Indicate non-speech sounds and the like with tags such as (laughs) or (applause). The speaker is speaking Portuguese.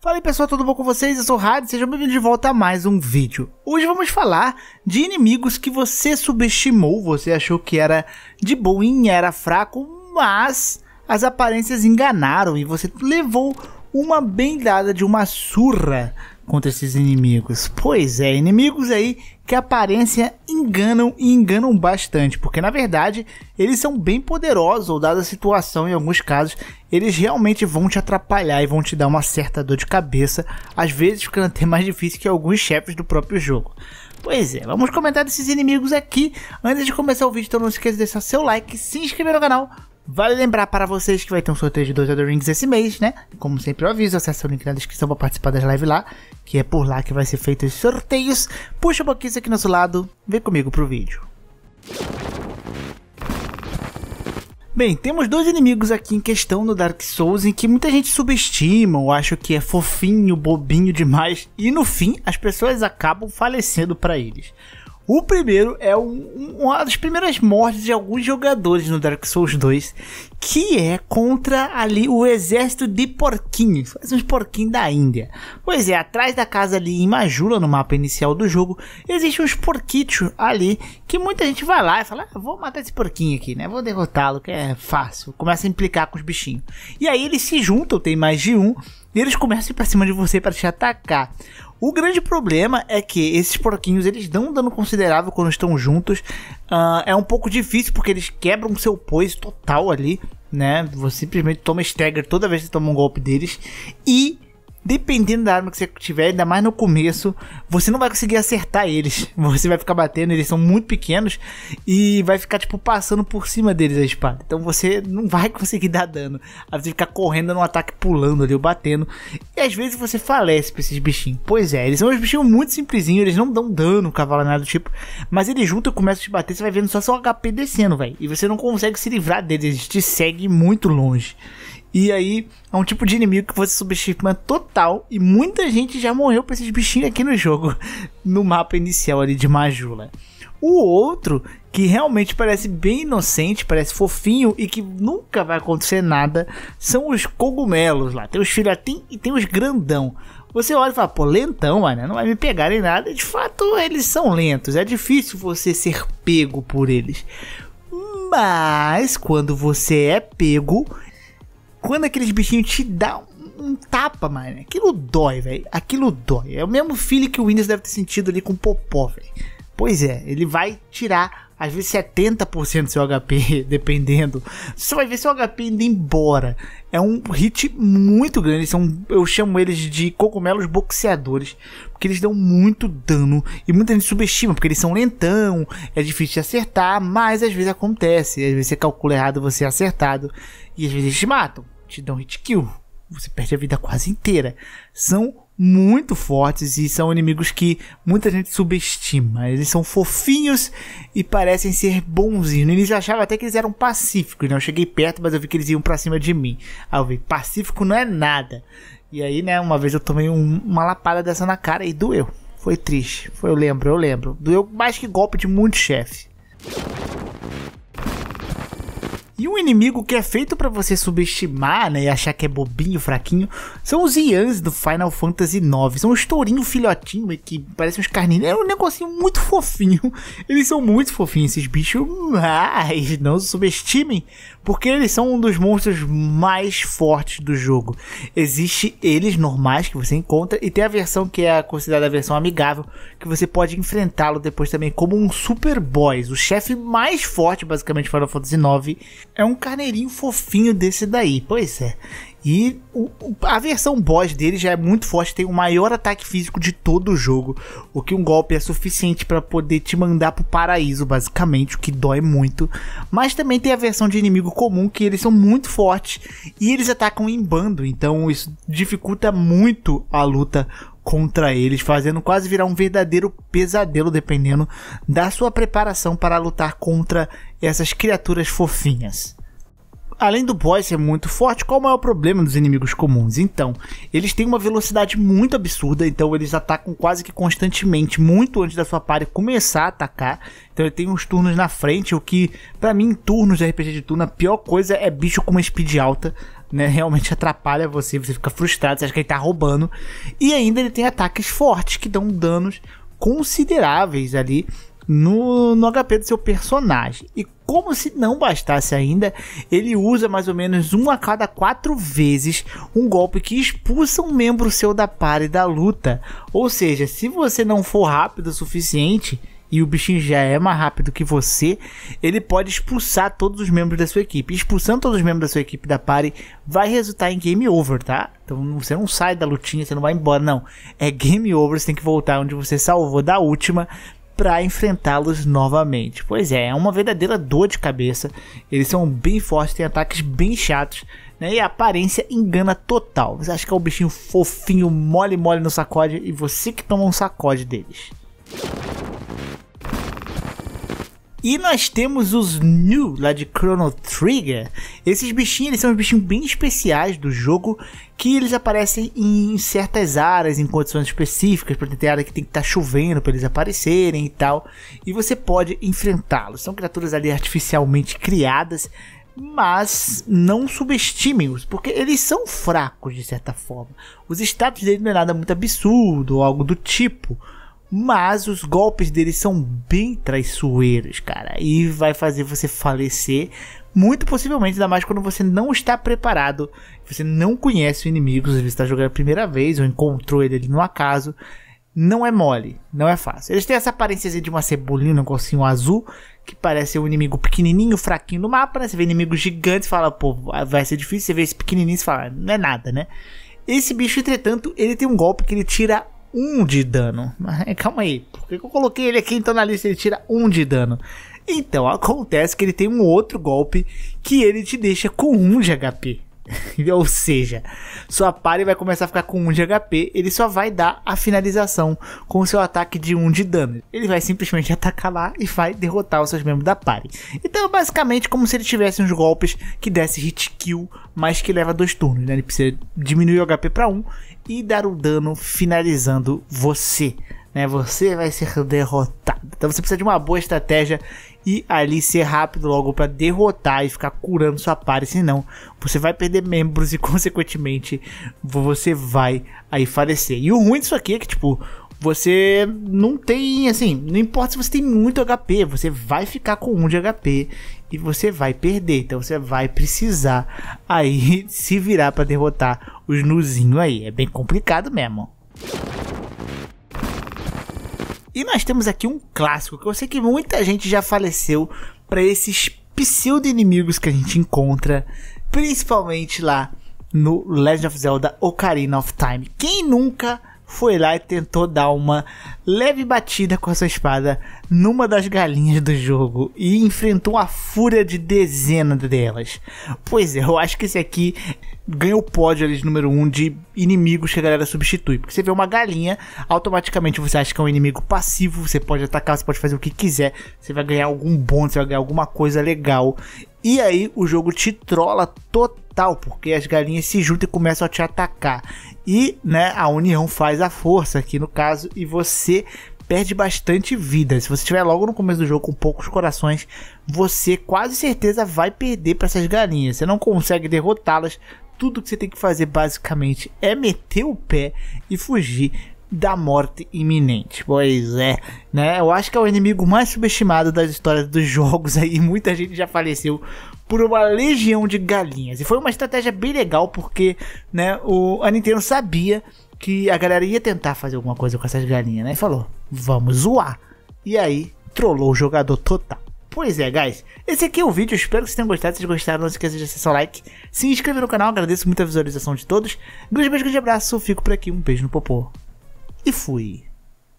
Fala aí pessoal, tudo bom com vocês? Eu sou o Rádio, sejam bem-vindos de volta a mais um vídeo. Hoje vamos falar de inimigos que você subestimou, você achou que era de e era fraco, mas as aparências enganaram e você levou uma bem dada de uma surra contra esses inimigos? Pois é, inimigos aí que aparência enganam e enganam bastante, porque na verdade eles são bem poderosos, ou dada a situação, em alguns casos, eles realmente vão te atrapalhar e vão te dar uma certa dor de cabeça, às vezes ficando até mais difícil que alguns chefes do próprio jogo. Pois é, vamos comentar desses inimigos aqui. Antes de começar o vídeo, então não se esqueça de deixar seu like, se inscrever no canal, Vale lembrar para vocês que vai ter um sorteio de dois Elder Rings esse mês, né? Como sempre eu aviso, acessa o link na descrição para participar das lives lá que é por lá que vai ser feito os sorteios. Puxa o boquinho aqui nosso lado, vem comigo pro vídeo. Bem, temos dois inimigos aqui em questão no Dark Souls em que muita gente subestima ou acha que é fofinho, bobinho demais e no fim as pessoas acabam falecendo para eles. O primeiro é um, uma das primeiras mortes de alguns jogadores no Dark Souls 2, que é contra ali o exército de porquinhos, faz uns porquinhos da Índia. Pois é, atrás da casa ali em Majula, no mapa inicial do jogo, existem uns porquitos ali que muita gente vai lá e fala: ah, vou matar esse porquinho aqui, né? Vou derrotá-lo, que é fácil. Começa a implicar com os bichinhos. E aí eles se juntam, tem mais de um, e eles começam para cima de você para te atacar. O grande problema é que esses porquinhos eles dão um dano considerável quando estão juntos. Uh, é um pouco difícil porque eles quebram seu poise total ali, né? Você simplesmente toma stagger toda vez que toma um golpe deles. E dependendo da arma que você tiver, ainda mais no começo, você não vai conseguir acertar eles. (laughs) Você vai ficar batendo, eles são muito pequenos e vai ficar tipo passando por cima deles a espada. Então você não (laughs) vai conseguir dar dano. Aí você ficar correndo no ataque, pulando ali, ou batendo. E às vezes você falece pra esses bichinhos. Pois é, eles são uns bichinhos muito simplesinhos, eles não dão dano, cavalo nada do tipo. Mas eles juntam e começam a te bater, você vai vendo só seu HP descendo, velho. E você não consegue se livrar deles, eles te seguem muito longe. E aí é um tipo de inimigo que você subestima total e muita gente já morreu pra esses bichinhos aqui no jogo, (laughs) no mapa inicial ali de Majula. Né? O outro, que realmente parece bem inocente, parece fofinho e que nunca vai acontecer nada, são os cogumelos lá. Tem os filhotinhos e tem os grandão. Você olha e fala, pô, lentão, mano, não vai me pegar em nada. De fato, eles são lentos. É difícil você ser pego por eles. Mas quando você é pego, quando aqueles bichinhos te dão um tapa, mano, aquilo dói, velho. Aquilo dói. É o mesmo feeling que o Windows deve ter sentido ali com o Popó, velho. Pois é, ele vai tirar às vezes 70% do seu HP, (laughs) dependendo. Você vai ver seu HP indo embora. É um hit muito grande. São, eu chamo eles de cogumelos boxeadores, porque eles dão muito dano e muita gente subestima, porque eles são lentão, é difícil de acertar, mas às vezes acontece. Às vezes você calcula errado, você é acertado e às vezes eles te matam te dão hit kill. Você perde a vida quase inteira. São muito fortes e são inimigos que muita gente subestima. Eles são fofinhos e parecem ser bonzinhos. No início eu achava até que eles eram pacíficos, né? Eu cheguei perto, mas eu vi que eles iam pra cima de mim. Aí eu vi, pacífico não é nada. E aí, né, uma vez eu tomei um, uma lapada dessa na cara e doeu. Foi triste. Foi, eu lembro, eu lembro. Doeu mais que golpe de muito chefe. E um inimigo que é feito para você subestimar, né, e achar que é bobinho, fraquinho, são os Ians do Final Fantasy IX. São um tourinhos filhotinho que parece uns carninhos. É um negocinho muito fofinho. (laughs) Eles são muito fofinhos esses bichos, mas ah, não subestimem, porque eles são um dos monstros mais fortes do jogo. Existe eles normais que você encontra e tem a versão que é considerada a versão amigável, que você pode enfrentá-lo depois também como um Super Boys, o chefe mais forte basicamente do Final Fantasy IX é um carneirinho fofinho desse daí. Pois é. E o, a versão boss dele já é muito forte, tem o maior ataque físico de todo o jogo, o que um golpe é suficiente para poder te mandar pro paraíso, basicamente, o que dói muito. Mas também tem a versão de inimigo comum que eles são muito fortes e eles atacam em bando, então isso dificulta muito a luta contra eles, fazendo quase virar um verdadeiro pesadelo, dependendo da sua preparação para lutar contra essas criaturas fofinhas além do boss ser muito forte, qual é o maior problema dos inimigos comuns? Então, eles têm uma velocidade muito absurda, então eles atacam quase que constantemente, muito antes da sua party começar a atacar. Então ele tem uns turnos na frente, o que, para mim, em turnos de RPG de turno, a pior coisa é bicho com uma speed alta. Né, (laughs) realmente atrapalha você, você fica frustrado, você acha que ele tá roubando. E ainda ele tem ataques fortes que dão danos consideráveis ali no, no HP do seu personagem. E como se não bastasse ainda, ele usa mais ou menos um a cada quatro vezes um golpe que expulsa um membro seu da pare da luta. Ou seja, se você não for rápido o suficiente, e o bichinho já é mais rápido que você, ele pode expulsar todos os membros da sua equipe. Expulsando todos os membros da sua equipe da pare vai resultar em game over, tá? Então você não sai da lutinha, você não vai embora, não. É game over, você tem que voltar onde você salvou da última para enfrentá-los novamente. Pois é, é uma verdadeira dor de cabeça. Eles são bem fortes, têm ataques bem chatos, né? E a aparência engana total. Você acha que é um bichinho fofinho, mole mole no sacode e você que toma um sacode deles. E nós temos os New, lá de Chrono Trigger. Esses bichinhos, eles são uns bichinhos bem especiais do jogo, que eles aparecem em certas áreas, em condições específicas, por exemplo, tem área que tem que estar tá chovendo para eles aparecerem e tal. E você pode enfrentá-los. São criaturas ali artificialmente criadas, mas não subestimem-os, porque eles são fracos de certa forma. Os status deles não é nada muito absurdo ou algo do tipo. Mas os golpes deles são bem traiçoeiros, cara. E vai fazer você falecer. Muito possivelmente, ainda mais quando você não está preparado. Você não conhece o inimigo. Você está jogando a primeira vez ou encontrou ele ali no acaso. Não é mole, não é fácil. Eles têm essa aparência de uma cebolinha, um negocinho azul, que parece um inimigo pequenininho, fraquinho no mapa, né? Você vê inimigo gigante e fala, pô, vai ser difícil. Você vê esse pequenininho e fala, ah, não é nada, né? Esse bicho, entretanto, ele tem um golpe que ele tira 1 de dano. Mas é, calma aí, por que eu coloquei ele aqui então na lista ele tira 1 de dano? Então acontece que ele tem um outro golpe que ele te deixa com 1 de HP. (laughs) Ou seja, sua party vai começar a ficar com 1 de HP, ele só vai dar a finalização com o seu ataque de 1 de dano. Ele vai simplesmente (laughs) atacar lá e vai derrotar os seus membros da party. Então é basicamente como se ele tivesse uns golpes que desse hit kill, mas que leva dois turnos, né? Ele precisa diminuir o HP para 1 e dar o dano finalizando você. Né? Você vai ser derrotado então você precisa de uma boa estratégia e ali ser rápido logo para derrotar e ficar curando sua pare, senão você vai perder membros (laughs) e consequentemente você vai aí falecer. E o ruim disso aqui é que tipo você não tem, assim, não importa se você tem muito HP, você vai ficar com um de HP e você vai perder. Então você vai precisar aí (laughs) se virar para derrotar os nuzinho aí. É bem complicado mesmo. E nós temos aqui um clássico que eu sei que muita gente já faleceu para esses pseudo-inimigos que a gente encontra, principalmente lá no Legend of Zelda Ocarina of Time. Quem nunca foi lá e tentou dar uma leve batida com a sua espada numa das galinhas do jogo e enfrentou a fúria de dezenas delas. Pois é, eu acho que esse aqui ganhou o pódio ali de número 1 um de inimigos que a galera substitui. Porque você vê uma galinha, automaticamente você acha que é um inimigo passivo, você pode atacar, você pode fazer o que quiser, você vai ganhar algum bônus, você vai ganhar alguma coisa legal. E aí o jogo te trola total, porque as galinhas se juntam e começam a te atacar. E, né, a união faz a força aqui no caso e você perde bastante vida. Se você estiver logo no começo do jogo com poucos corações, você quase certeza vai perder para essas galinhas. Você não consegue derrotá-las. Tudo que você tem que fazer basicamente é meter o pé e fugir da morte iminente. Pois é, né? Eu acho que é o inimigo mais subestimado das histórias dos (laughs) jogos aí. Muita gente já faleceu por uma legião de galinhas. E foi uma estratégia bem legal porque, né, o a Nintendo sabia que a galera ia tentar fazer alguma coisa com essas galinhas, né? E falou: "Vamos zoar". E aí trollou o jogador total. Pois é, guys, esse aqui é o vídeo, espero que vocês tenham gostado, se vocês gostaram não se esqueça de deixar o like, se inscreva no canal, agradeço muito a visualização de todos, grande beijo, grande abraço, fico por aqui, um beijo no popô e fui.